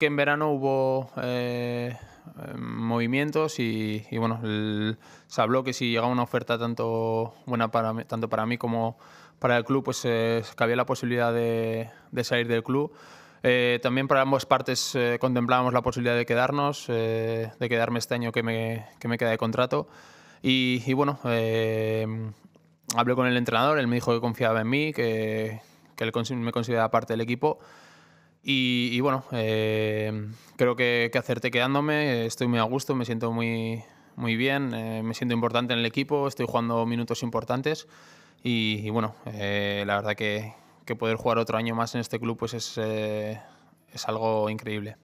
que en verano hubo eh, eh, movimientos y, bueno, se habló que si llegaba una oferta tanto buena para mí, tanto para mí como para el club, pues cabía eh, la posibilidad de, salir del club. también para ambas partes contemplábamos la posibilidad de quedarnos, de quedarme este año que me, que me queda de contrato. Y, bueno, hablé con el entrenador, él me dijo que confiaba en mí, que, que me consideraba parte del equipo y, bueno, eh, creo que, que, quedándome, estoy muy a gusto, me siento muy, muy bien, eh, me siento importante en el equipo, estoy jugando minutos importantes y, bueno, eh, la verdad que, poder jugar otro año más en este club pues es algo increíble.